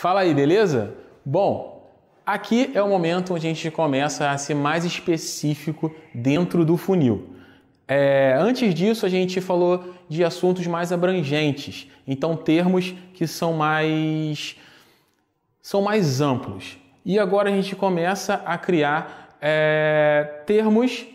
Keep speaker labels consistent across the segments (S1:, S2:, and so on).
S1: Fala aí, beleza? Bom, aqui é o momento onde a gente começa a ser mais específico dentro do funil. É, antes disso, a gente falou de assuntos mais abrangentes, então termos que são mais são mais amplos. E agora a gente começa a criar é, termos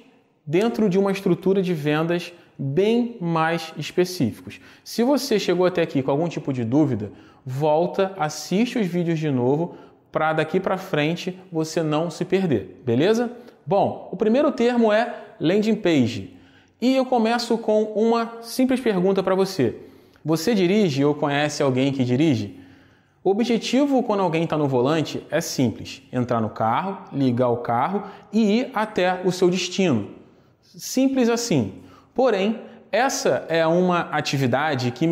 S1: dentro de uma estrutura de vendas bem mais específicos. Se você chegou até aqui com algum tipo de dúvida, volta, assiste os vídeos de novo para daqui para frente você não se perder, beleza? Bom, o primeiro termo é landing page. E eu começo com uma simples pergunta para você. Você dirige ou conhece alguém que dirige? O objetivo quando alguém está no volante é simples: entrar no carro, ligar o carro e ir até o seu destino. Simples assim. Porém, essa é uma atividade que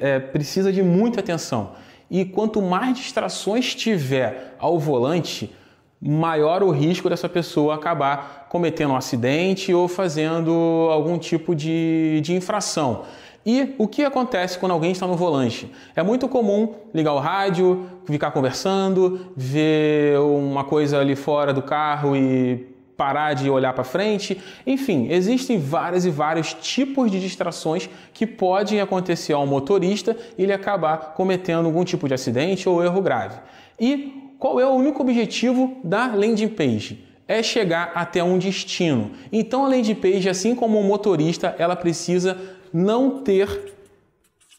S1: é, precisa de muita atenção. E quanto mais distrações tiver ao volante, maior o risco dessa pessoa acabar cometendo um acidente ou fazendo algum tipo de, de infração. E o que acontece quando alguém está no volante? É muito comum ligar o rádio, ficar conversando, ver uma coisa ali fora do carro e parar de olhar para frente. Enfim, existem vários e vários tipos de distrações que podem acontecer ao motorista e ele acabar cometendo algum tipo de acidente ou erro grave. E qual é o único objetivo da landing page? É chegar até um destino. Então a landing page, assim como o motorista, ela precisa não ter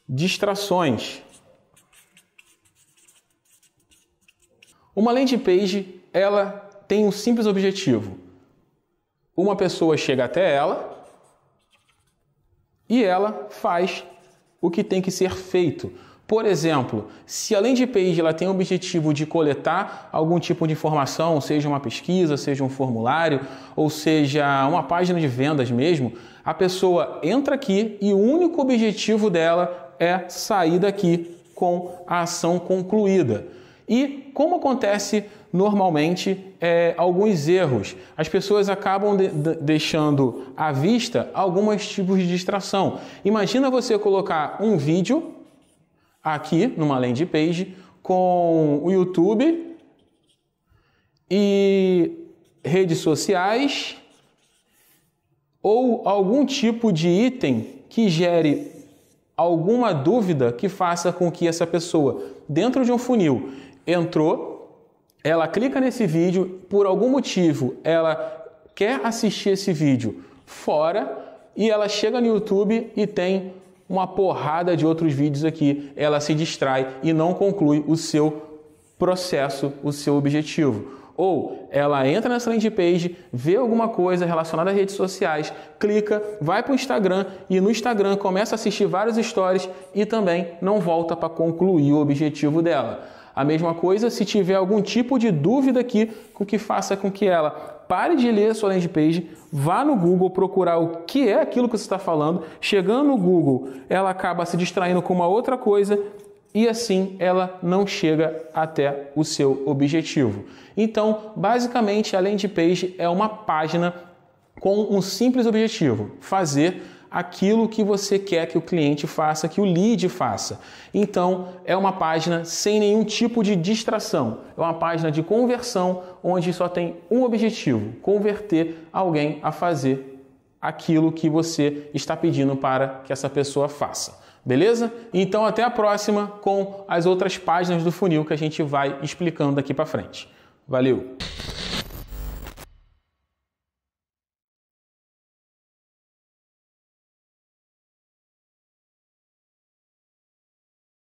S1: distrações. Uma landing page, ela tem um simples objetivo: uma pessoa chega até ela e ela faz o que tem que ser feito. Por exemplo, se além de page ela tem o objetivo de coletar algum tipo de informação, seja uma pesquisa, seja um formulário, ou seja uma página de vendas mesmo, a pessoa entra aqui e o único objetivo dela é sair daqui com a ação concluída. E como acontece normalmente é, alguns erros, as pessoas acabam de, de, deixando à vista alguns tipos de distração. Imagina você colocar um vídeo aqui numa landing page com o YouTube e redes sociais ou algum tipo de item que gere alguma dúvida que faça com que essa pessoa, dentro de um funil, entrou, ela clica nesse vídeo, por algum motivo ela quer assistir esse vídeo fora e ela chega no YouTube e tem uma porrada de outros vídeos aqui. Ela se distrai e não conclui o seu processo, o seu objetivo. Ou ela entra nessa landing page, vê alguma coisa relacionada às redes sociais, clica, vai para o Instagram e no Instagram começa a assistir vários stories e também não volta para concluir o objetivo dela. A mesma coisa se tiver algum tipo de dúvida aqui, com que faça com que ela pare de ler a sua landing page, vá no Google procurar o que é aquilo que você está falando. Chegando no Google, ela acaba se distraindo com uma outra coisa e assim ela não chega até o seu objetivo. Então, basicamente, a landing page é uma página com um simples objetivo: fazer aquilo que você quer que o cliente faça, que o lead faça. Então, é uma página sem nenhum tipo de distração. É uma página de conversão onde só tem um objetivo: converter alguém a fazer aquilo que você está pedindo para que essa pessoa faça. Beleza? Então até a próxima com as outras páginas do funil que a gente vai explicando daqui para frente. Valeu.